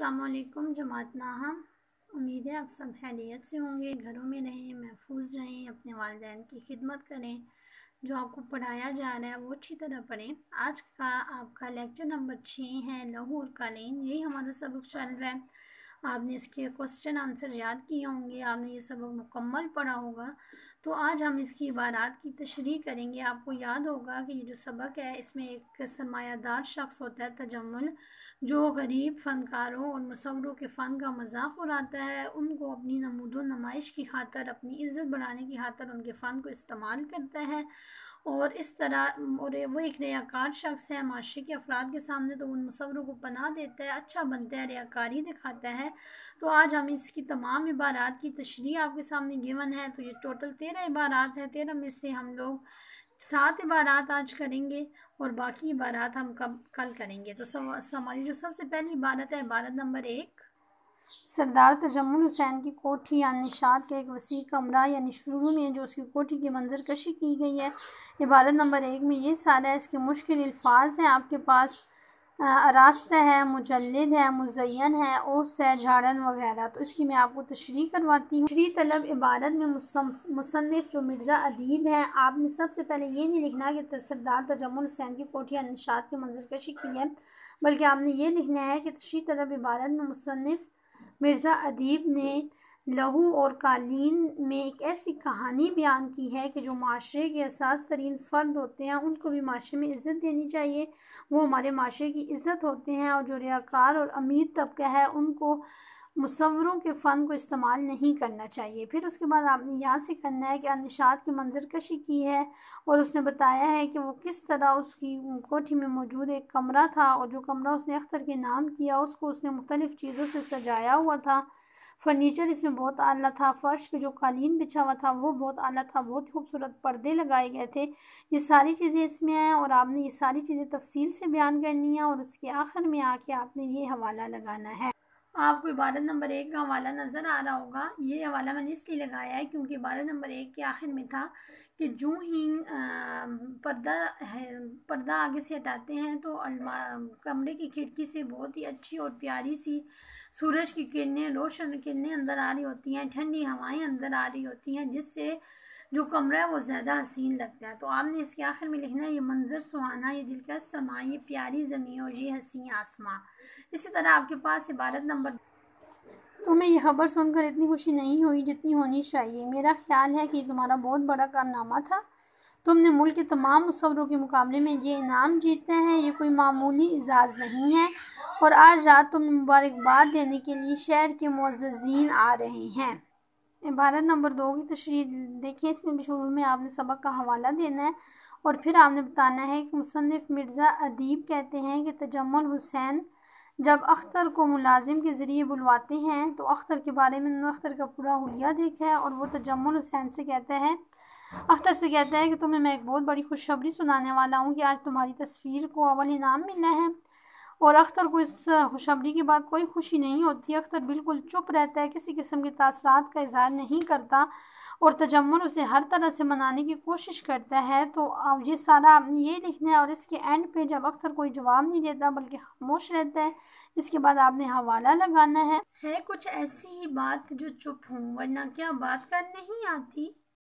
असलकुम जमात नाहम उम्मीद है आप सब खैरियत से होंगे घरों में रहें महफूज रहें अपने वालदेन की खिदमत करें जो आपको पढ़ाया जा रहा है वो अच्छी तरह पढ़ें आज का आपका लेक्चर नंबर छः है लहू और कालीन यही हमारा सबक चल रहा है आपने इसके क्वेश्चन आंसर याद किए होंगे आपने ये सबक मुकम्मल पढ़ा होगा तो आज हम इसकी इबारात की तशरी करेंगे आपको याद होगा कि ये जो सबक है इसमें एक सरमायादार शख्स होता है तजमुल जो गरीब फ़नकारों और मसवरों के फ़न का मजाक उड़ाता है उनको अपनी नमूद नुमाइश की खातर अपनी इज़्ज़त बढ़ाने की खातर उनके फ़न को इस्तेमाल करता है और इस तरह और वो एक रयाकार शख्स है माशरे के अफराद के सामने तो उन मुसवरों को बना देता है अच्छा बनता है रयाकारी दिखाता है तो आज हम इसकी तमाम इबारात की तशरी आपके सामने गिवन है तो ये टोटल तेरह इबारात है तेरह में से हम लोग सात इबारात आज करेंगे और बाकी इबारात हम कब कल करेंगे तो सब हमारी जो सबसे पहली इबारत है इबारत नंबर एक सरदार तजमुल हुसैन की कोठी या निशात का एक वसी कमरा यानी शुरू में जो उसकी कोठी की मंजर कशी की गई है इबारत नंबर एक में ये सारा है इसके मुश्किल अल्फाज हैं आपके पास रास्ता है मुजलद है मुजैन है ओस्त है झाड़न वगैरह तो इसकी मैं आपको तशरी करवाती हूँ तशरी तलब इबारत में मुसनफ़ जो मिर्ज़ा अदीब हैं आपने सबसे पहले ये नहीं लिखना कि सरदार तजमुल हुसैन की कोठिया निशात की मंजरकशी की है बल्कि आपने ये लिखना है कि तशरी तलब इबारत में मुसनफ़ मिर्ज़ा अदीब ने लहू और कालीन में एक ऐसी कहानी बयान की है कि जो माशरे के असास तरीन फ़र्द होते हैं उनको भी माशरे में इज़्ज़त देनी चाहिए वो हमारे माशरे की इज़्ज़त होते हैं और जो रियाकार और अमीर तबका है उनको मुसवरों के फ़न को इस्तेमाल नहीं करना चाहिए फिर उसके बाद आपने यहाँ से करना है कि अनिशात की मंजर कशी की है और उसने बताया है कि वो किस तरह उसकी कोठी में मौजूद एक कमरा था और जो कमरा उसने अख्तर के नाम किया उसको उसने मुख्तलिफ़ चीज़ों से सजाया हुआ था फर्नीचर इसमें बहुत आला था फ़र्श पे जो कालीन बिछा हुआ था वो बहुत आला था बहुत खूबसूरत पर्दे लगाए गए थे ये सारी चीज़ें इसमें हैं और आपने ये सारी चीज़ें तफसील से बयान करनी है और उसके आखिर में आके आपने ये हवाला लगाना है आपको इबारत नंबर एक का हवाला नज़र आ रहा होगा ये हवाला मैंने इसलिए लगाया है क्योंकि इबारत नंबर एक के आखिर में था कि जो ही पर्दा है पर्दा आगे से हटाते हैं तो कमरे की खिड़की से बहुत ही अच्छी और प्यारी सी सूरज की किरणें रोशन किरणें अंदर आ रही होती हैं ठंडी हवाएं अंदर आ रही होती हैं जिससे जो कमरा है वो ज़्यादा हसीन लगता है तो आपने इसके आखिर में लिखना है ये मंजर सुहाना ये दिलकश समा ये प्यारी ज़मीन और ये हसी आसमां इसी तरह आपके पास इबारत नंबर तुम्हें यह खबर सुनकर इतनी खुशी नहीं हुई जितनी होनी चाहिए मेरा ख्याल है कि तुम्हारा बहुत बड़ा कारनामा था तुमने मुल्क के तमाम मुसवरों के मुकाबले में ये इनाम जीतना है ये कोई मामूली एजाज़ नहीं है और आज रात तुम्हें मुबारकबाद देने के लिए शहर के मोजीन आ रहे हैं इबारत नंबर दो की तशरी देखिए इसमें भी शुरू में आपने सबक का हवाला देना है और फिर आपने बताना है कि मुसनफ़ मिर्ज़ा अदीब कहते हैं कि तजमल हुसैन जब अख्तर को मुलाजिम के ज़रिए बुलवाते हैं तो अख्तर के बारे में उन्होंने अख्तर का पूरा हुलिया देखा है और वो तजमल हुसैन से कहता है अख्तर से कहता है कि तुम्हें मैं एक बहुत बड़ी खुशखबरी सुनाने वाला हूँ कि आज तुम्हारी तस्वीर को अवल इनाम मिला है और अख्तर को इस खुशबरी के बाद कोई खुशी नहीं होती अख्तर बिल्कुल चुप रहता है किसी किस्म के तासरात का इजहार नहीं करता और तजमन उसे हर तरह से मनाने की कोशिश करता है तो ये सारा ये लिखना है और इसके एंड पे जब अख्तर कोई जवाब नहीं देता बल्कि खामोश रहता है इसके बाद आपने हवाला लगाना है है कुछ ऐसी ही बात जो चुप हूँ वरना क्या बात कर नहीं आती